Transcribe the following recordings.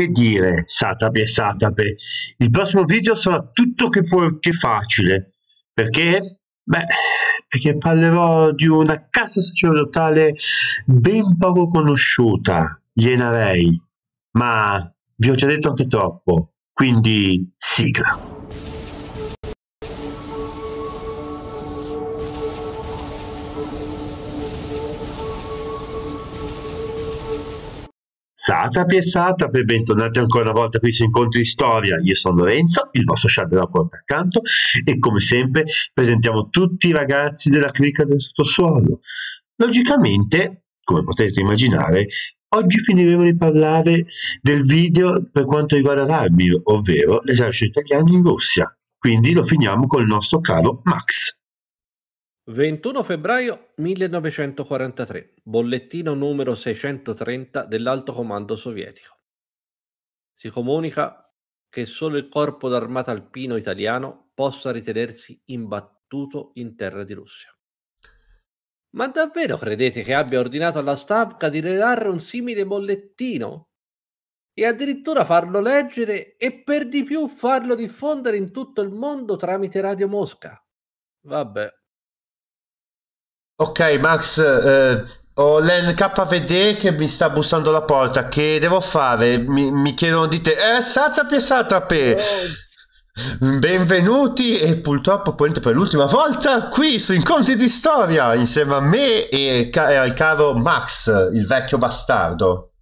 Che dire, satabe satabe il prossimo video sarà tutto che, fu- che facile. Perché? Beh, perché parlerò di una casa sacerdotale ben poco conosciuta, gli Enarei. Ma vi ho già detto anche troppo, quindi sigla. Satapi e Satapi, bentornati ancora una volta qui su Incontri di Storia. Io sono Lorenzo, il vostro Shadow sciabelacqua accanto, e come sempre presentiamo tutti i ragazzi della clicca del sottosuolo. Logicamente, come potete immaginare, oggi finiremo di parlare del video per quanto riguarda l'Armir, ovvero l'esercito italiano in Russia. Quindi lo finiamo col nostro caro Max. 21 febbraio 1943, bollettino numero 630 dell'Alto Comando sovietico. Si comunica che solo il Corpo d'Armata Alpino italiano possa ritenersi imbattuto in terra di Russia. Ma davvero credete che abbia ordinato alla Stavka di redare un simile bollettino? E addirittura farlo leggere e per di più farlo diffondere in tutto il mondo tramite Radio Mosca? Vabbè. Ok, Max, eh, ho l'NKVD che mi sta bussando alla porta. Che devo fare? Mi, mi chiedono di te. Eh, satrape, satrape! Oh. Benvenuti e purtroppo per l'ultima volta qui su Incontri di Storia insieme a me e, ca- e al caro Max, il vecchio bastardo.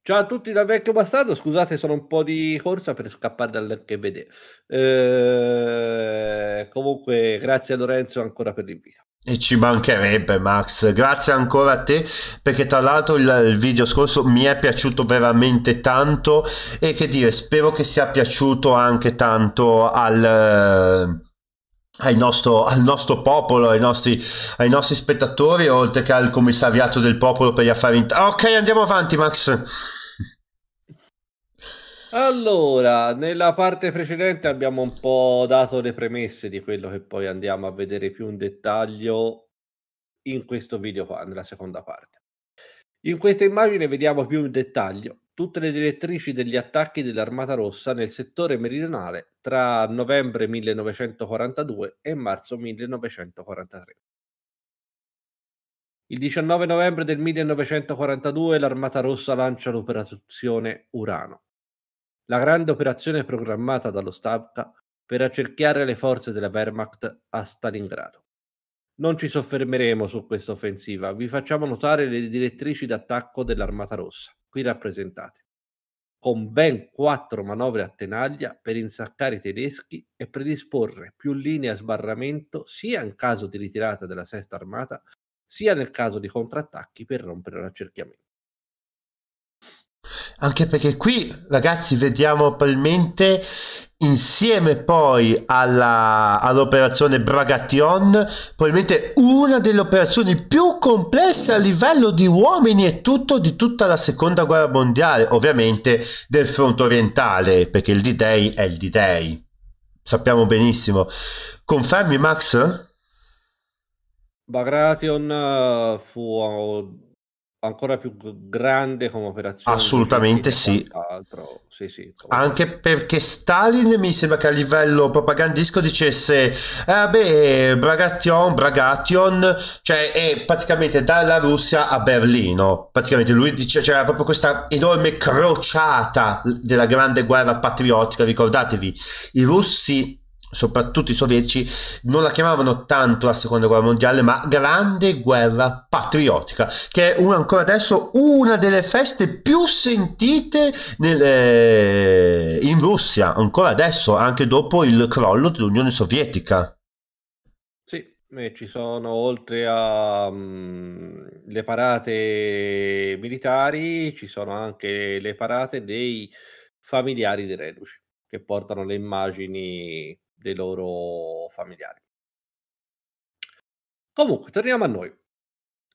Ciao a tutti dal vecchio bastardo, scusate sono un po' di corsa per scappare dall'NKVD. Eh, comunque grazie a Lorenzo ancora per l'invito. E ci mancherebbe Max, grazie ancora a te perché tra l'altro il, il, video scorso mi è piaciuto veramente tanto e che dire, spero che sia piaciuto anche tanto al... Eh, al nostro, al nostro, popolo, ai nostri, ai nostri spettatori, oltre che al commissariato del popolo per gli affari interni. Ok, andiamo avanti, Max. Allora, nella parte precedente abbiamo un po' dato le premesse di quello che poi andiamo a vedere più in dettaglio in questo video qua, nella seconda parte. In questa immagine vediamo più in dettaglio tutte le direttrici degli attacchi dell'Armata Rossa nel settore meridionale tra novembre 1942 e marzo 1943. Il 19 novembre del 1942 l'Armata Rossa lancia l'operazione Urano la grande operazione programmata dallo Stavka per accerchiare le forze della Wehrmacht a Stalingrado. Non ci soffermeremo su questa offensiva, vi facciamo notare le direttrici d'attacco dell'Armata Rossa, qui rappresentate, con ben quattro manovre a tenaglia per insaccare i tedeschi e predisporre più linee a sbarramento sia in caso di ritirata della Sesta Armata, sia nel caso di contrattacchi per rompere l'accerchiamento anche perché qui ragazzi vediamo probabilmente insieme poi alla, all'operazione Bragation probabilmente una delle operazioni più complesse a livello di uomini e tutto di tutta la seconda guerra mondiale ovviamente del fronte orientale perché il D-Day è il D-Day sappiamo benissimo confermi Max? Bagration eh, fu ancora più grande come operazione. Assolutamente sì. sì, sì Anche perché Stalin mi sembra che a livello propagandistico dicesse, eh beh, Bragation, Bragation, cioè è praticamente dalla Russia a Berlino. Praticamente lui diceva c'era proprio questa enorme crociata della grande guerra patriottica, ricordatevi, i russi soprattutto i sovietici, non la chiamavano tanto la seconda guerra mondiale, ma grande guerra patriottica, che è una, ancora adesso una delle feste più sentite nelle... Eh, in Russia, ancora adesso, anche dopo il crollo dell'Unione Sovietica. Sì, ci sono oltre alle mm, parate militari, ci sono anche le parate dei familiari dei reduci che portano le immagini dei loro familiari. Comunque, torniamo a noi.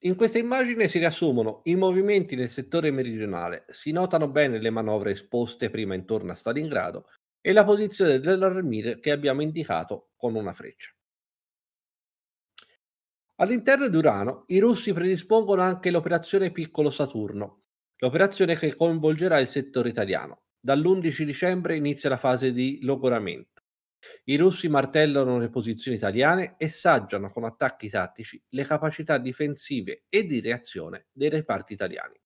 In questa immagine si riassumono i movimenti nel settore meridionale, si notano bene le manovre esposte prima intorno a Stalingrado e la posizione dell'armire che abbiamo indicato con una freccia. All'interno di Urano i russi predispongono anche l'operazione Piccolo Saturno, l'operazione che coinvolgerà il settore italiano. Dall'11 dicembre inizia la fase di logoramento i russi martellano le posizioni italiane e saggiano con attacchi tattici le capacità difensive e di reazione dei reparti italiani.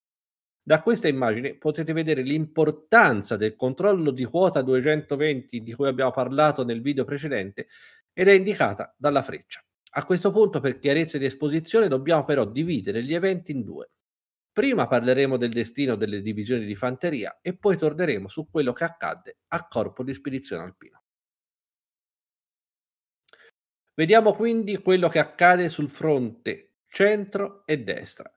Da questa immagine potete vedere l'importanza del controllo di quota 220 di cui abbiamo parlato nel video precedente ed è indicata dalla freccia. A questo punto, per chiarezza di esposizione, dobbiamo però dividere gli eventi in due. Prima parleremo del destino delle divisioni di fanteria e poi torneremo su quello che accadde a corpo di spedizione alpino. Vediamo quindi quello che accade sul fronte centro e destra.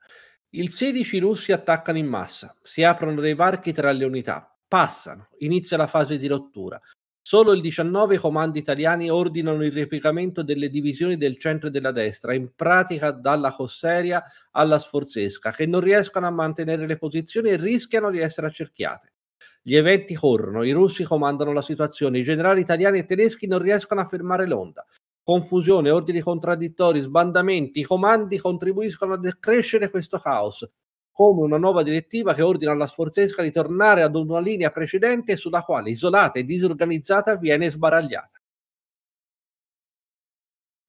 Il 16 i russi attaccano in massa, si aprono dei varchi tra le unità, passano, inizia la fase di rottura. Solo il 19 i comandi italiani ordinano il replicamento delle divisioni del centro e della destra, in pratica dalla Cosseria alla Sforzesca, che non riescono a mantenere le posizioni e rischiano di essere accerchiate. Gli eventi corrono, i russi comandano la situazione, i generali italiani e tedeschi non riescono a fermare l'onda confusione, ordini contraddittori, sbandamenti, i comandi contribuiscono a decrescere questo caos, come una nuova direttiva che ordina alla sforzesca di tornare ad una linea precedente sulla quale isolata e disorganizzata viene sbaragliata.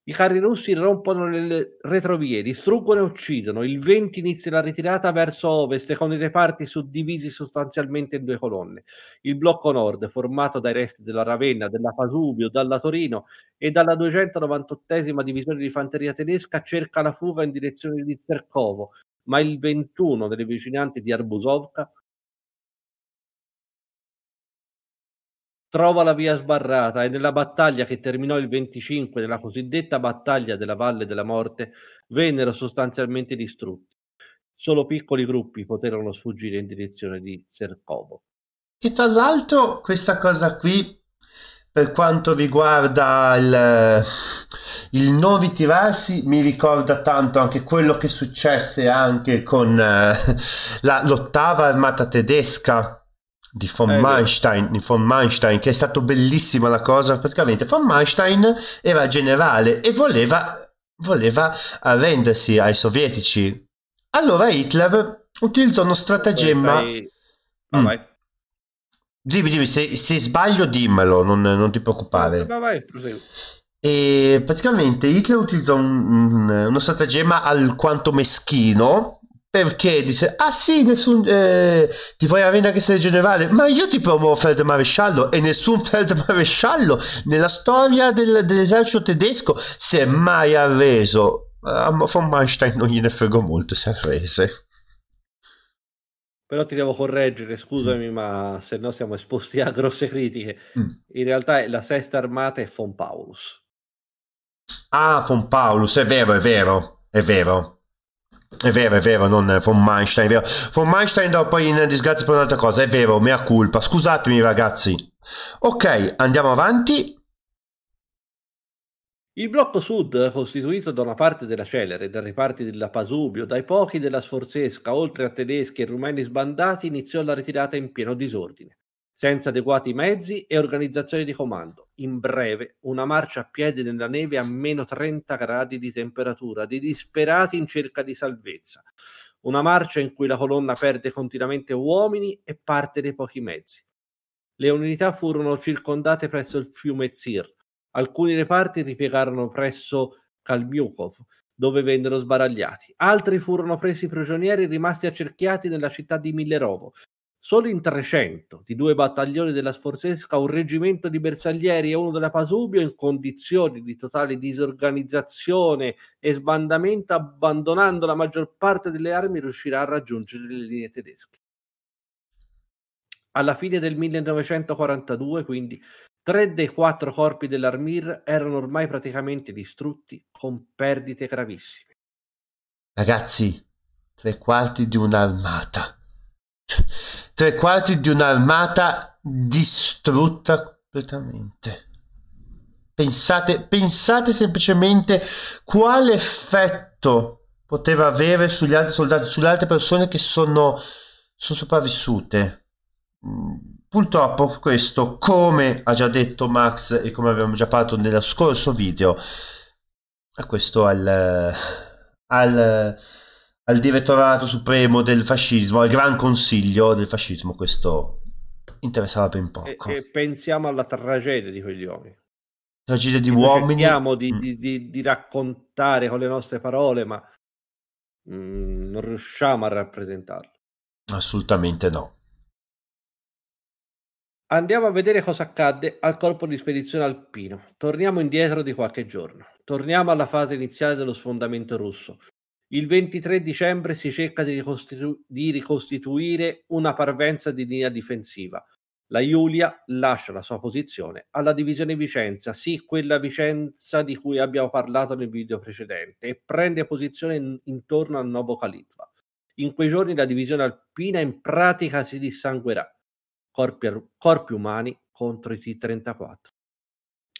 I carri russi rompono le retrovie, distruggono e uccidono. Il 20 inizia la ritirata verso ovest con i reparti suddivisi sostanzialmente in due colonne. Il blocco nord, formato dai resti della Ravenna, della Pasubio, dalla Torino e dalla 298 divisione di fanteria tedesca, cerca la fuga in direzione di Zerkovo, ma il 21 delle vicinanze di Arbusovka trova la via sbarrata e nella battaglia che terminò il 25, nella cosiddetta battaglia della Valle della Morte, vennero sostanzialmente distrutti. Solo piccoli gruppi poterono sfuggire in direzione di Sercovo. E tra l'altro questa cosa qui, per quanto riguarda il, il non ritirarsi, mi ricorda tanto anche quello che successe anche con eh, la, l'ottava armata tedesca di von eh, Manstein, di von Manstein, che è stato bellissima la cosa, praticamente von Manstein era generale e voleva, voleva arrendersi ai sovietici. Allora Hitler utilizzò uno stratagemma... Mm. Vai, vai. Mm. vai. Dimmi, dimmi, se, se sbaglio dimmelo, non, non, ti preoccupare. Vai, vai, E praticamente Hitler utilizzò un, un, uno stratagemma alquanto meschino perché dice, ah sì, nessun, eh, ti vuoi arena che sei generale, ma io ti promuovo Feldmaresciallo e nessun Feldmaresciallo nella storia del, dell'esercito tedesco si è mai arreso. Ah, a von Einstein non gliene fregò molto se arrese. Però ti devo correggere, scusami, mm. ma se no siamo esposti a grosse critiche. Mm. In realtà la sesta armata è von Paulus. Ah, von Paulus, è vero, è vero, è vero. È vero, è vero, non von Einstein, è vero. Von Einstein andò poi in disgrazia per un'altra cosa, è vero, mea culpa. Scusatemi ragazzi. Ok, andiamo avanti. Il blocco sud, costituito da una parte della Celere, dai reparti della Pasubio, dai pochi della Sforzesca, oltre a tedeschi e rumeni sbandati, iniziò la ritirata in pieno disordine senza adeguati mezzi e organizzazione di comando. In breve, una marcia a piedi nella neve a meno 30 gradi di temperatura, dei disperati in cerca di salvezza. Una marcia in cui la colonna perde continuamente uomini e parte dei pochi mezzi. Le unità furono circondate presso il fiume Zir. Alcuni reparti ripiegarono presso Kalmiukov, dove vennero sbaragliati. Altri furono presi prigionieri e rimasti accerchiati nella città di Millerovo, Solo in 300 di due battaglioni della Sforzesca, un reggimento di bersaglieri e uno della Pasubio in condizioni di totale disorganizzazione e sbandamento, abbandonando la maggior parte delle armi, riuscirà a raggiungere le linee tedesche. Alla fine del 1942, quindi, tre dei quattro corpi dell'Armir erano ormai praticamente distrutti, con perdite gravissime. Ragazzi, tre quarti di un'armata tre quarti di un'armata distrutta completamente. Pensate, pensate semplicemente quale effetto poteva avere sugli altri soldati, sulle altre persone che sono, sono sopravvissute. Mm, purtroppo questo, come ha già detto Max e come abbiamo già parlato nello scorso video, a questo al, al al Direttorato Supremo del Fascismo, al Gran Consiglio del Fascismo, questo interessava ben poco. E, e pensiamo alla tragedia di quegli uomini. Tragedia di e uomini. Cerchiamo di, mm. di, di, di, raccontare con le nostre parole, ma mm, non riusciamo a rappresentarlo. Assolutamente no. Andiamo a vedere cosa accadde al corpo di spedizione alpino. Torniamo indietro di qualche giorno. Torniamo alla fase iniziale dello sfondamento russo il 23 dicembre si cerca di, ricostitu- di ricostituire una parvenza di linea difensiva. La Giulia lascia la sua posizione alla divisione Vicenza, sì, quella Vicenza di cui abbiamo parlato nel video precedente, e prende posizione in- intorno al Novo Calitva. In quei giorni la divisione alpina in pratica si dissanguerà, corpi, corpi umani contro i T-34.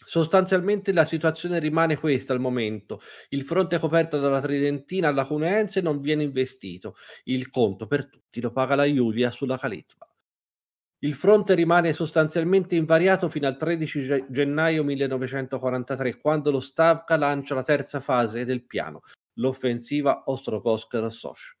Sostanzialmente la situazione rimane questa al momento. Il fronte coperto dalla Tridentina alla Cuneense non viene investito. Il conto per tutti lo paga la Julia sulla Calitva. Il fronte rimane sostanzialmente invariato fino al 13 gennaio 1943, quando lo Stavka lancia la terza fase del piano, l'offensiva Ostrogorsk-Rossosh.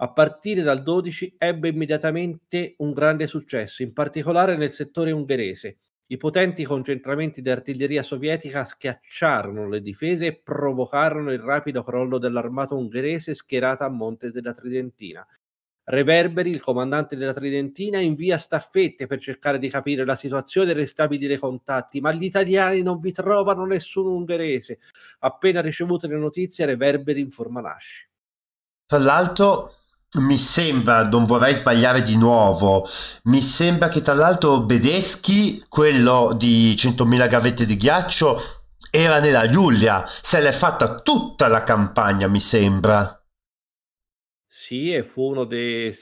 A partire dal 12 ebbe immediatamente un grande successo, in particolare nel settore ungherese, i potenti concentramenti di artiglieria sovietica schiacciarono le difese e provocarono il rapido crollo dell'armata ungherese schierata a monte della Tridentina. Reverberi, il comandante della Tridentina, invia staffette per cercare di capire la situazione e restabilire i contatti, ma gli italiani non vi trovano nessun ungherese. Appena ricevute le notizie, Reverberi informa Nasci. Tra l'altro, mi sembra, non vorrei sbagliare di nuovo, mi sembra che tra l'altro Bedeschi, quello di 100.000 gavette di ghiaccio, era nella Giulia, se l'è fatta tutta la campagna, mi sembra. Sì, e fu uno dei...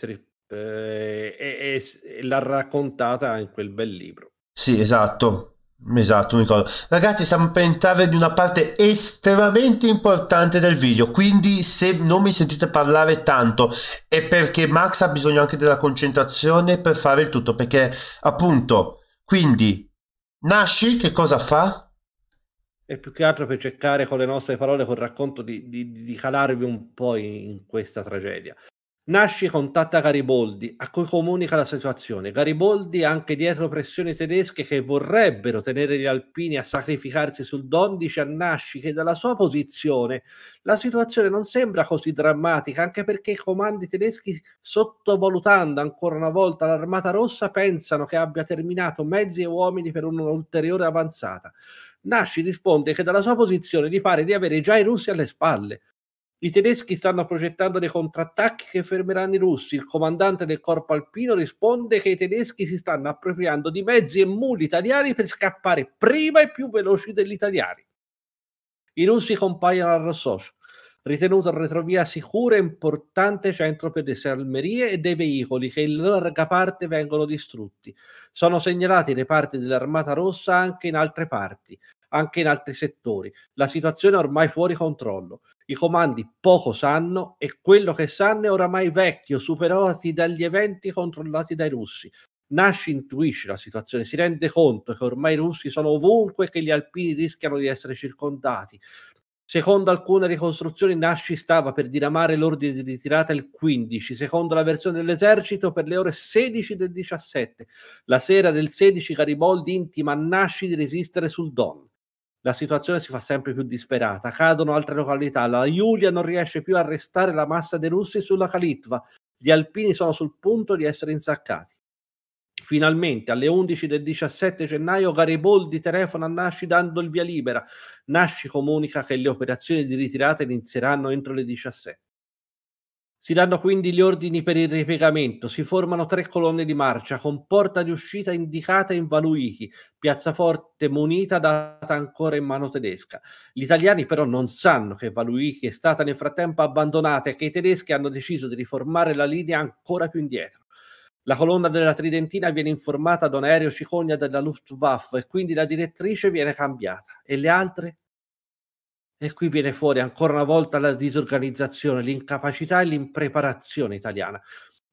Eh, e, e l'ha raccontata in quel bel libro. Sì, esatto. Esatto, mi ricordo. Ragazzi, stiamo per entrare in una parte estremamente importante del video, quindi se non mi sentite parlare tanto è perché Max ha bisogno anche della concentrazione per fare il tutto, perché appunto, quindi nasci, che cosa fa? E più che altro per cercare con le nostre parole, col racconto, di, di, di calarvi un po' in, in questa tragedia. Nasci contatta Gariboldi, a cui comunica la situazione. Gariboldi anche dietro pressioni tedesche che vorrebbero tenere gli alpini a sacrificarsi sul Don, dice a Nasci che dalla sua posizione la situazione non sembra così drammatica, anche perché i comandi tedeschi, sottovalutando ancora una volta l'Armata Rossa, pensano che abbia terminato mezzi e uomini per un'ulteriore avanzata. Nasci risponde che dalla sua posizione gli pare di avere già i russi alle spalle i tedeschi stanno progettando dei contrattacchi che fermeranno i russi. Il comandante del corpo alpino risponde che i tedeschi si stanno appropriando di mezzi e muli italiani per scappare prima e più veloci degli italiani. I russi compaiono al Rossosco, ritenuto retrovia sicura e importante centro per le salmerie e dei veicoli che in larga parte vengono distrutti. Sono segnalati reparti dell'Armata Rossa anche in altre parti anche in altri settori. La situazione è ormai fuori controllo. I comandi poco sanno e quello che sanno è oramai vecchio, superati dagli eventi controllati dai russi. Nash intuisce la situazione, si rende conto che ormai i russi sono ovunque e che gli alpini rischiano di essere circondati. Secondo alcune ricostruzioni, Nashi stava per diramare l'ordine di ritirata il 15, secondo la versione dell'esercito per le ore 16 del 17. La sera del 16 Garibaldi intima a Nashi di resistere sul Don. La situazione si fa sempre più disperata, cadono altre località, la Giulia non riesce più a restare la massa dei russi sulla Kalitva. gli alpini sono sul punto di essere insaccati. Finalmente, alle 11 del 17 gennaio, Gariboldi telefona a Nasci dando il via libera. Nasci comunica che le operazioni di ritirata inizieranno entro le 17. Si danno quindi gli ordini per il ripiegamento, si formano tre colonne di marcia con porta di uscita indicata in Valuiki, piazzaforte munita data ancora in mano tedesca. Gli italiani però non sanno che Valuiki è stata nel frattempo abbandonata e che i tedeschi hanno deciso di riformare la linea ancora più indietro. La colonna della Tridentina viene informata da un aereo cicogna della Luftwaffe e quindi la direttrice viene cambiata e le altre e qui viene fuori ancora una volta la disorganizzazione, l'incapacità e l'impreparazione italiana.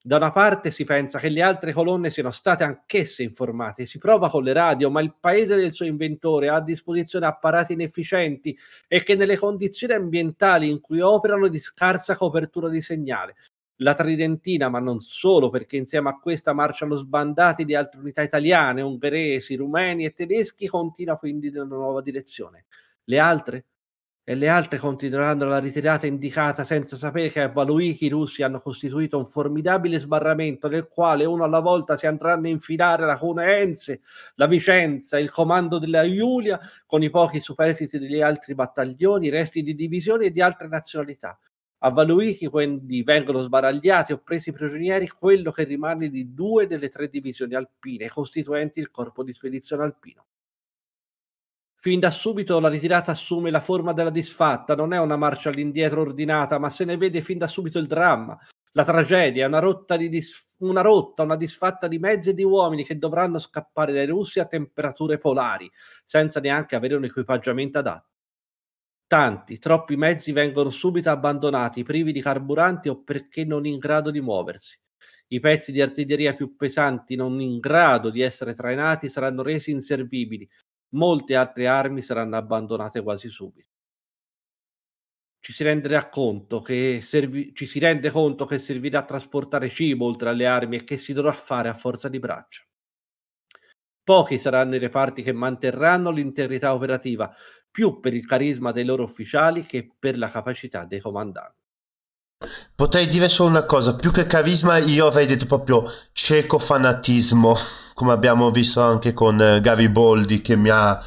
Da una parte si pensa che le altre colonne siano state anch'esse informate, si prova con le radio, ma il paese del suo inventore ha a disposizione apparati inefficienti e che nelle condizioni ambientali in cui operano di scarsa copertura di segnale. La Tridentina, ma non solo, perché insieme a questa marciano sbandati di altre unità italiane, ungheresi, rumeni e tedeschi, continua quindi nella nuova direzione. Le altre e le altre continueranno la ritirata indicata senza sapere che a Valuiki i russi hanno costituito un formidabile sbarramento nel quale uno alla volta si andranno a infilare la Cunense, la Vicenza, il comando della Iulia con i pochi superstiti degli altri battaglioni, resti di divisioni e di altre nazionalità. A Valuiki quindi vengono sbaragliati o presi prigionieri quello che rimane di due delle tre divisioni alpine costituenti il corpo di spedizione alpino. Fin da subito la ritirata assume la forma della disfatta, non è una marcia all'indietro ordinata, ma se ne vede fin da subito il dramma, la tragedia, una rotta, dis- una, rotta, una disfatta di mezzi e di uomini che dovranno scappare dai russi a temperature polari, senza neanche avere un equipaggiamento adatto. Tanti, troppi mezzi vengono subito abbandonati, privi di carburanti o perché non in grado di muoversi. I pezzi di artiglieria più pesanti, non in grado di essere trainati, saranno resi inservibili molte altre armi saranno abbandonate quasi subito. Ci si renderà conto che servi- ci si rende conto che servirà a trasportare cibo oltre alle armi e che si dovrà fare a forza di braccia. Pochi saranno i reparti che manterranno l'integrità operativa, più per il carisma dei loro ufficiali che per la capacità dei comandanti. Potrei dire solo una cosa, più che carisma io avrei detto proprio cieco fanatismo, come abbiamo visto anche con eh, Garibaldi che mi ha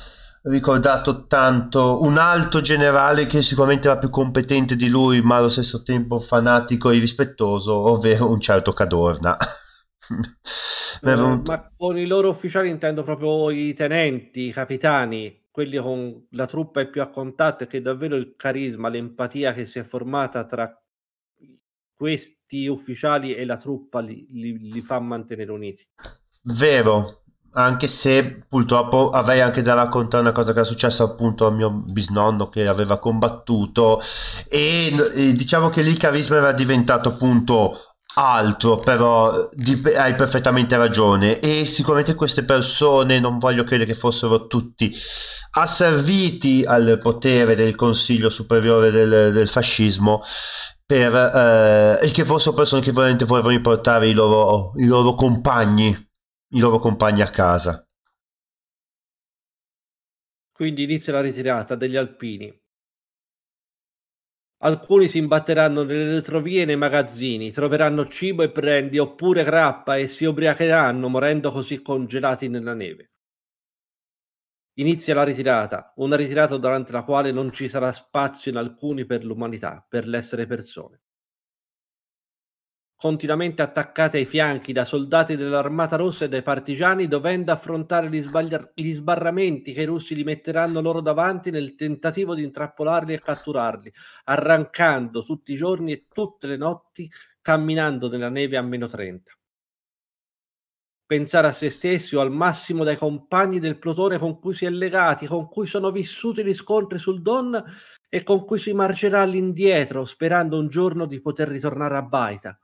ricordato tanto un altro generale che sicuramente era più competente di lui ma allo stesso tempo fanatico e rispettoso, ovvero un certo Cadorna. Eh, no, ma con i loro ufficiali intendo proprio i tenenti, i capitani, quelli con la truppa è più a contatto e che davvero il carisma, l'empatia che si è formata tra questi ufficiali e la truppa li, li, li fa mantenere uniti. Vero, anche se purtroppo avrei anche da raccontare una cosa che è successa appunto al mio bisnonno che aveva combattuto e, e diciamo che lì il carisma era diventato appunto altro però di, hai perfettamente ragione e sicuramente queste persone non voglio credere che fossero tutti asserviti al potere del consiglio superiore del, del fascismo per, eh, e che fossero persone che veramente volevano riportare i loro, i loro compagni, i loro compagni a casa. Quindi inizia la ritirata degli alpini. Alcuni si imbatteranno nelle retrovie e nei magazzini, troveranno cibo e prendi oppure grappa e si ubriacheranno morendo così congelati nella neve. Inizia la ritirata, una ritirata durante la quale non ci sarà spazio in alcuni per l'umanità, per l'essere persone. Continuamente attaccate ai fianchi da soldati dell'Armata Rossa e dai partigiani, dovendo affrontare gli, sbagli- gli sbarramenti che i russi li metteranno loro davanti nel tentativo di intrappolarli e catturarli, arrancando tutti i giorni e tutte le notti, camminando nella neve a meno 30 pensare a se stessi o al massimo dai compagni del plotone con cui si è legati, con cui sono vissuti gli scontri sul Don e con cui si marcerà all'indietro sperando un giorno di poter ritornare a Baita.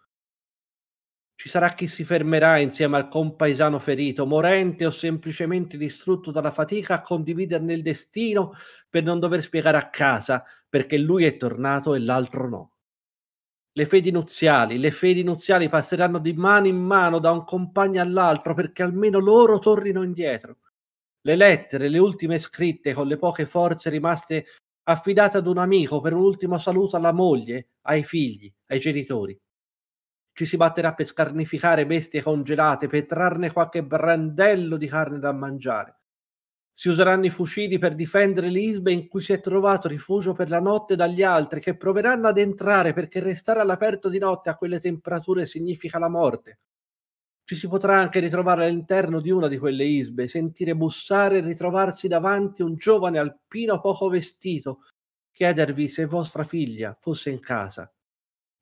Ci sarà chi si fermerà insieme al compaesano ferito, morente o semplicemente distrutto dalla fatica a condividerne il destino per non dover spiegare a casa perché lui è tornato e l'altro no le fedi nuziali, le fedi nuziali passeranno di mano in mano da un compagno all'altro perché almeno loro tornino indietro. Le lettere, le ultime scritte con le poche forze rimaste affidate ad un amico per un ultimo saluto alla moglie, ai figli, ai genitori. Ci si batterà per scarnificare bestie congelate, per trarne qualche brandello di carne da mangiare. Si useranno i fucili per difendere l'Isbe in cui si è trovato rifugio per la notte dagli altri, che proveranno ad entrare perché restare all'aperto di notte a quelle temperature significa la morte. Ci si potrà anche ritrovare all'interno di una di quelle isbe, sentire bussare e ritrovarsi davanti un giovane alpino poco vestito, chiedervi se vostra figlia fosse in casa,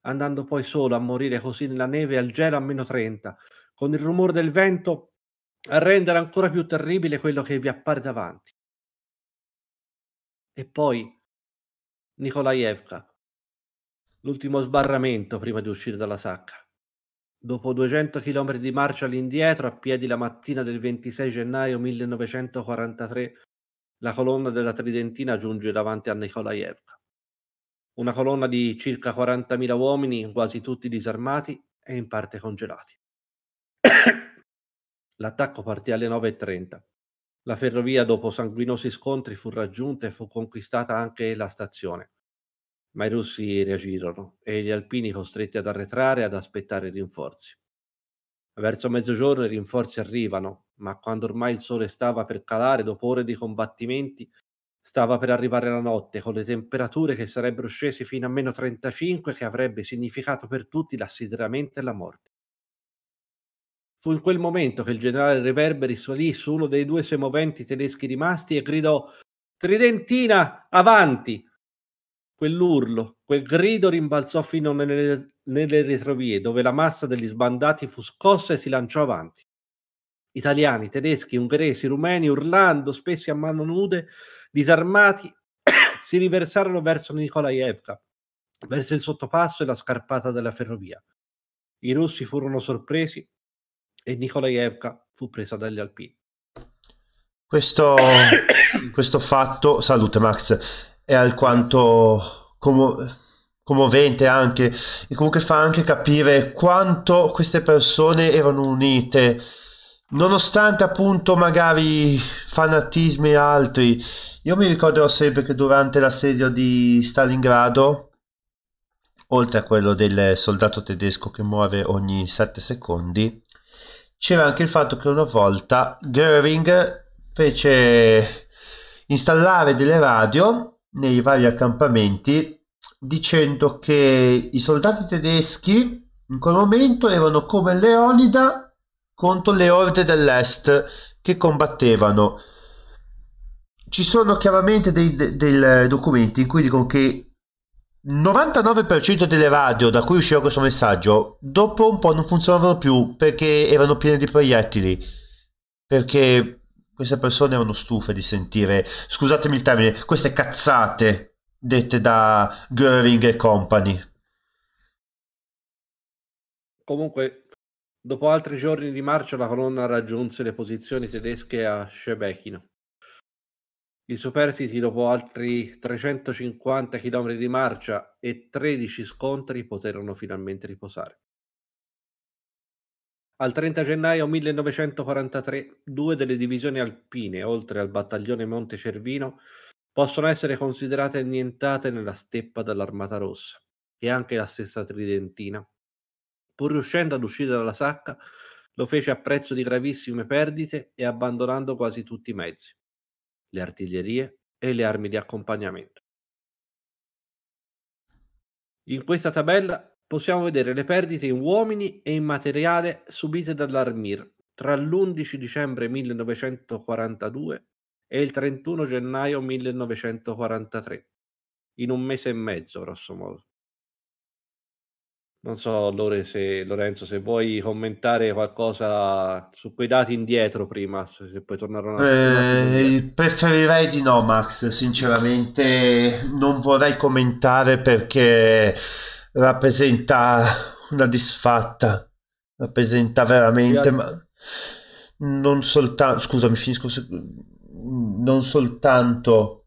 andando poi solo a morire così nella neve al gelo a meno 30, con il rumore del vento a rendere ancora più terribile quello che vi appare davanti. E poi Nikolaevka, l'ultimo sbarramento prima di uscire dalla sacca. Dopo 200 km di marcia all'indietro, a piedi la mattina del 26 gennaio 1943, la colonna della Tridentina giunge davanti a Nikolaevka. Una colonna di circa 40.000 uomini, quasi tutti disarmati e in parte congelati. L'attacco partì alle 9.30. La ferrovia, dopo sanguinosi scontri, fu raggiunta e fu conquistata anche la stazione. Ma i russi reagirono e gli alpini costretti ad arretrare e ad aspettare rinforzi. Verso mezzogiorno i rinforzi arrivano, ma quando ormai il sole stava per calare dopo ore di combattimenti, stava per arrivare la notte con le temperature che sarebbero scese fino a meno 35, che avrebbe significato per tutti l'assideramento e la morte. Fu in quel momento che il generale Reverberi salì su uno dei due semoventi tedeschi rimasti e gridò Tridentina, avanti! Quell'urlo, quel grido rimbalzò fino nelle, nelle retrovie, dove la massa degli sbandati fu scossa e si lanciò avanti. Italiani, tedeschi, ungheresi, rumeni, urlando, spessi a mano nude, disarmati, si riversarono verso Nikolaevka, verso il sottopasso e la scarpata della ferrovia. I russi furono sorpresi e Nikolaevka fu presa dagli Alpini. Questo, questo fatto, salute Max, è alquanto commo- commovente anche e comunque fa anche capire quanto queste persone erano unite nonostante appunto magari fanatismi e altri, io mi ricorderò sempre che durante l'assedio di Stalingrado, oltre a quello del soldato tedesco che muove ogni 7 secondi, c'era anche il fatto che una volta Goering fece installare delle radio nei vari accampamenti dicendo che i soldati tedeschi in quel momento erano come Leonida contro le orde dell'est che combattevano. Ci sono chiaramente dei, dei, dei documenti in cui dicono che 99% delle radio da cui usciva questo messaggio dopo un po' non funzionavano più perché erano piene di proiettili perché queste persone erano stufe di sentire scusatemi il termine queste cazzate dette da Göring e company comunque dopo altri giorni di marcia la colonna raggiunse le posizioni tedesche a Scebechino i superstiti, dopo altri 350 km di marcia e 13 scontri, poterono finalmente riposare. Al 30 gennaio 1943, due delle divisioni alpine, oltre al battaglione Monte Cervino, possono essere considerate annientate nella steppa dell'Armata Rossa e anche la stessa Tridentina. Pur riuscendo ad uscire dalla sacca, lo fece a prezzo di gravissime perdite e abbandonando quasi tutti i mezzi le artiglierie e le armi di accompagnamento. In questa tabella possiamo vedere le perdite in uomini e in materiale subite dall'Armir tra l'11 dicembre 1942 e il 31 gennaio 1943, in un mese e mezzo, grosso modo. Non so, Lore, se, Lorenzo, se vuoi commentare qualcosa su quei dati indietro prima, se puoi tornare un attimo. Eh, preferirei di no, Max, sinceramente non vorrei commentare perché rappresenta una disfatta, rappresenta veramente... Ma non soltanto... Scusami, finisco... Non soltanto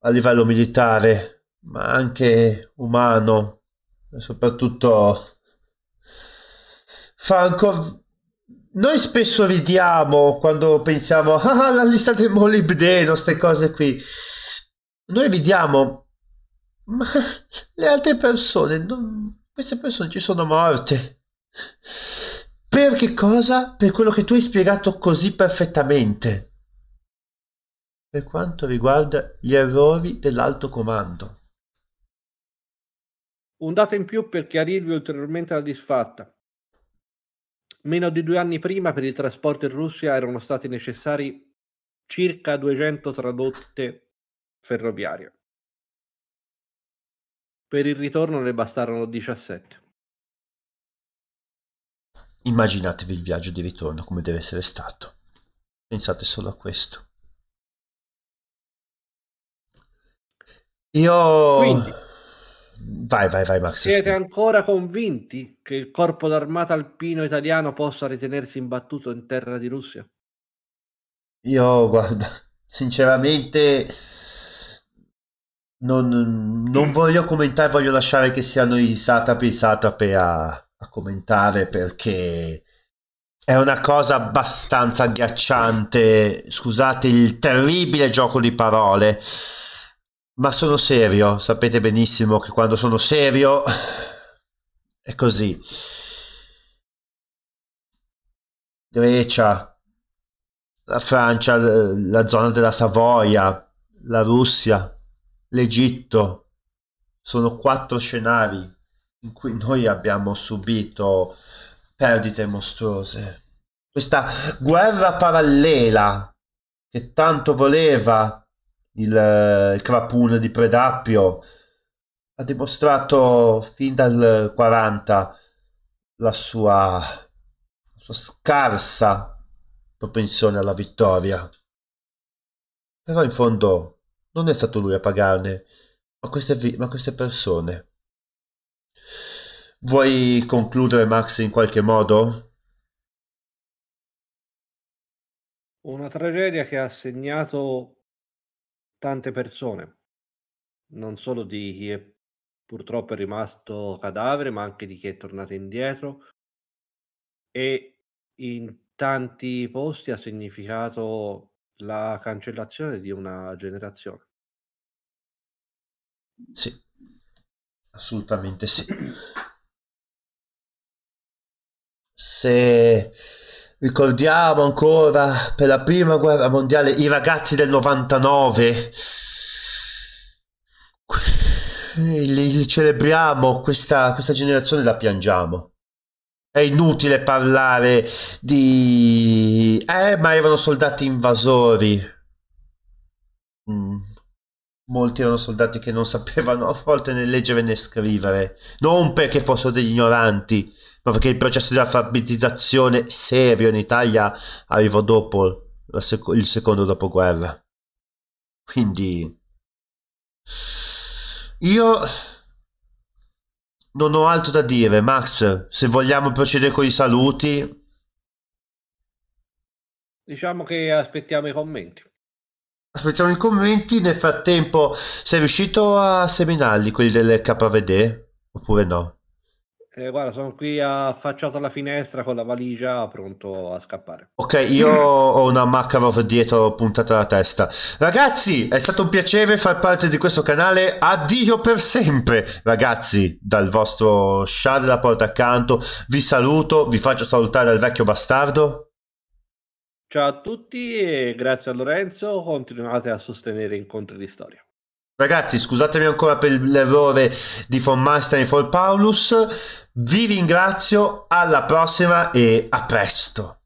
a livello militare, ma anche umano soprattutto Franco noi spesso ridiamo quando pensiamo ah, la lista del molibdeno, queste cose qui. Noi ridiamo ma le altre persone, non, queste persone ci sono morte. Per che cosa? Per quello che tu hai spiegato così perfettamente. Per quanto riguarda gli errori dell'alto comando. Un dato in più per chiarirvi ulteriormente la disfatta. Meno di due anni prima per il trasporto in Russia erano stati necessari circa 200 tradotte ferroviarie. Per il ritorno ne bastarono 17. Immaginatevi il viaggio di ritorno come deve essere stato. Pensate solo a questo. Io... Quindi Vai, vai, vai, Max. Siete ancora convinti che il corpo d'armata alpino italiano possa ritenersi imbattuto in terra di Russia? Io, guarda, sinceramente non, non voglio commentare, voglio lasciare che siano i satrapi i satrape a, a commentare perché è una cosa abbastanza agghiacciante. Scusate il terribile gioco di parole ma sono serio, sapete benissimo che quando sono serio è così. Grecia, la Francia, la zona della Savoia, la Russia, l'Egitto, sono quattro scenari in cui noi abbiamo subito perdite mostruose. Questa guerra parallela che tanto voleva il, eh, il Crapun di Predappio, ha dimostrato fin dal 40 la sua, la sua scarsa propensione alla vittoria. Però in fondo non è stato lui a pagarne, ma queste, ma queste persone. Vuoi concludere, Max, in qualche modo? Una tragedia che ha segnato tante persone, non solo di chi è purtroppo è rimasto cadavere, ma anche di chi è tornato indietro e in tanti posti ha significato la cancellazione di una generazione. Sì, assolutamente sì. Se Ricordiamo ancora per la prima guerra mondiale i ragazzi del 99. Li, celebriamo, questa, questa generazione la piangiamo. È inutile parlare di... Eh, ma erano soldati invasori. Mm. Molti erano soldati che non sapevano a volte né leggere né scrivere. Non perché fossero degli ignoranti, ma perché il processo di alfabetizzazione serio in Italia arrivò dopo sec- il secondo dopoguerra. Quindi io non ho altro da dire, Max, se vogliamo procedere con i saluti. Diciamo che aspettiamo i commenti. Aspettiamo i commenti, nel frattempo sei riuscito a seminarli quelli delle KVD oppure no? Eh, guarda, sono qui affacciato alla finestra con la valigia, pronto a scappare. Ok, io ho una Makarov dietro puntata alla testa. Ragazzi, è stato un piacere far parte di questo canale. Addio per sempre, ragazzi, dal vostro Shah della porta accanto. Vi saluto, vi faccio salutare dal vecchio bastardo. Ciao a tutti e grazie a Lorenzo. Continuate a sostenere incontri di storia. Ragazzi, scusatemi ancora per l'errore di Von in for Paulus. Vi ringrazio, alla prossima e a presto.